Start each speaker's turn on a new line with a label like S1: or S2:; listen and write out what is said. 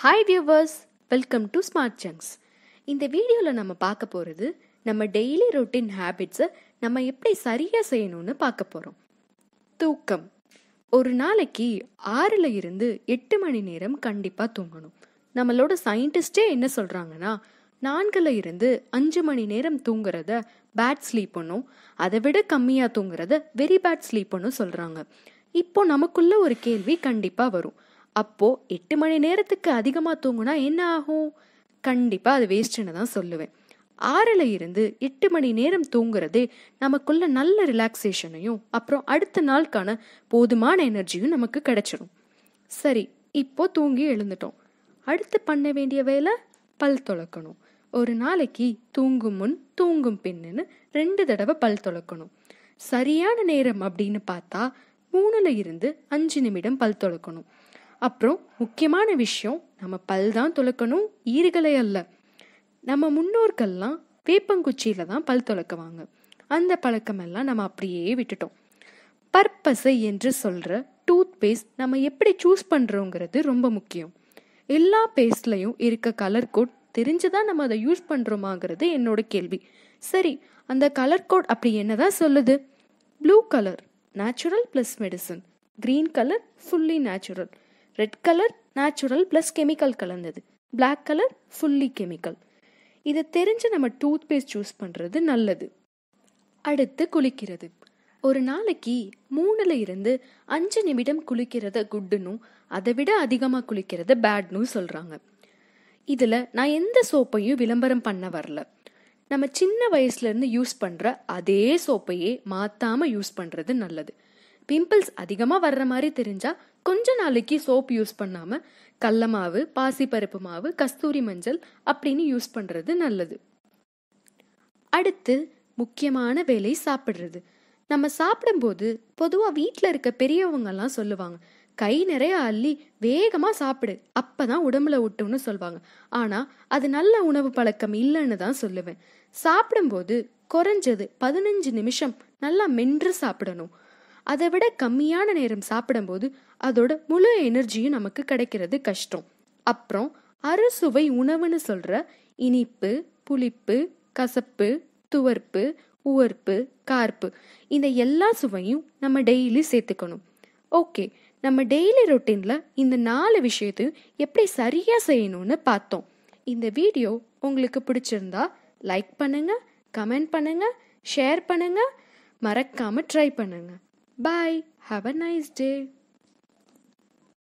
S1: Hi viewers welcome to smart ஜங்ஸ் இந்த வீடியோவில் நம்ம பார்க்க போகிறது நம்ம டெய்லி ரொட்டீன் ஹேபிட்ஸை நம்ம எப்படி சரியாக செய்யணும்னு பார்க்க போகிறோம் தூக்கம் ஒரு நாளைக்கு ஆறில் இருந்து எட்டு மணி நேரம் கண்டிப்பாக தூங்கணும் நம்மளோட சயின்டிஸ்டே என்ன சொல்கிறாங்கன்னா நான்கில் இருந்து அஞ்சு மணி நேரம் தூங்குறத பேட் ஸ்லீப்புன்னும் அதை விட கம்மியாக தூங்குறத வெரி பேட் ஸ்லீப்புன்னும் சொல்கிறாங்க இப்போ நமக்குள்ள ஒரு கேள்வி கண்டிப்பாக வரும் அப்போ எட்டு மணி நேரத்துக்கு அதிகமாக தூங்குனா என்ன ஆகும் கண்டிப்பாக அது வேஸ்ட்டுன்னு தான் சொல்லுவேன் ஆறில் இருந்து எட்டு மணி நேரம் தூங்குறதே நமக்குள்ள நல்ல ரிலாக்ஸேஷனையும் அப்புறம் அடுத்த நாளுக்கான போதுமான எனர்ஜியும் நமக்கு கிடைச்சிடும் சரி இப்போ தூங்கி எழுந்துட்டோம் அடுத்து பண்ண வேண்டிய வேலை பல் தொலைக்கணும் ஒரு நாளைக்கு தூங்கும் முன் தூங்கும் பின்னுன்னு ரெண்டு தடவை பல் தொலக்கணும் சரியான நேரம் அப்படின்னு பார்த்தா மூணுல இருந்து அஞ்சு நிமிடம் பல் தொலக்கணும் அப்புறம் முக்கியமான விஷயம் நம்ம பல் தான் துளக்கணும் ஈறுகளை அல்ல நம்ம முன்னோர்கள்லாம் வேப்பங்குச்சியில் தான் பல் துளக்குவாங்க அந்த பழக்கமெல்லாம் நம்ம அப்படியே விட்டுட்டோம் பர்பஸை என்று சொல்கிற டூத் பேஸ்ட் நம்ம எப்படி சூஸ் பண்ணுறோங்கிறது ரொம்ப முக்கியம் எல்லா பேஸ்ட்லையும் இருக்க கலர் கோட் தெரிஞ்சுதான் நம்ம அதை யூஸ் பண்ணுறோமாங்கிறது என்னோட கேள்வி சரி அந்த கலர் கோட் அப்படி என்னதான் சொல்லுது blue colour natural plus medicine green colour fully natural red colour natural plus chemical கலந்தது பிளாக் கலர் ஃபுல்லி கெமிக்கல் இதை தெரிஞ்சு நம்ம டூத் பேஸ்ட் சூஸ் பண்ணுறது நல்லது அடுத்து குளிக்கிறது ஒரு நாளைக்கு மூணுல இருந்து அஞ்சு நிமிடம் குளிக்கிறத குட்டுனும் அதை விட அதிகமாக குளிக்கிறத பேட்னும் சொல்கிறாங்க இதில் நான் எந்த சோப்பையும் விளம்பரம் பண்ண வரல நம்ம சின்ன வயசுலேருந்து யூஸ் பண்ணுற அதே சோப்பையே மாற்றாமல் யூஸ் பண்ணுறது நல்லது பிம்பிள்ஸ் அதிகமாக வர்ற மாதிரி தெரிஞ்சால் கொஞ்ச நாளைக்கு சோப் யூஸ் பண்ணாமல் கடல மாவு பாசிப்பருப்பு மாவு கஸ்தூரி மஞ்சள் அப்படின்னு யூஸ் பண்ணுறது நல்லது அடுத்து முக்கியமான வேலை சாப்பிட்றது நம்ம சாப்பிடும்போது பொதுவாக வீட்டில் இருக்க பெரியவங்கெல்லாம் சொல்லுவாங்க கை நிறைய அள்ளி வேகமாக சாப்பிடு அப்போ தான் உடம்புல விட்டுன்னு சொல்லுவாங்க ஆனால் அது நல்ல உணவு பழக்கம் இல்லைன்னு தான் சொல்லுவேன் சாப்பிடும்போது குறைஞ்சது பதினஞ்சு நிமிஷம் நல்லா மென்று சாப்பிடணும் அதை விட கம்மியான நேரம் சாப்பிடும்போது அதோட முழு எனர்ஜியும் நமக்கு கிடைக்கிறது கஷ்டம் அப்புறம் அறுசுவை உணவுன்னு சொல்கிற இனிப்பு புளிப்பு கசப்பு துவர்ப்பு உவர்ப்பு கார்ப்பு இந்த எல்லா சுவையும் நம்ம டெய்லி சேர்த்துக்கணும் ஓகே நம்ம டெய்லி ரொட்டீனில் இந்த நாலு விஷயத்தையும் எப்படி சரியாக செய்யணும்னு பார்த்தோம் இந்த வீடியோ உங்களுக்கு பிடிச்சிருந்தா லைக் பண்ணுங்கள் கமெண்ட் பண்ணுங்கள் ஷேர் பண்ணுங்கள் மறக்காமல் ட்ரை பண்ணுங்கள் Bye. Have a nice day.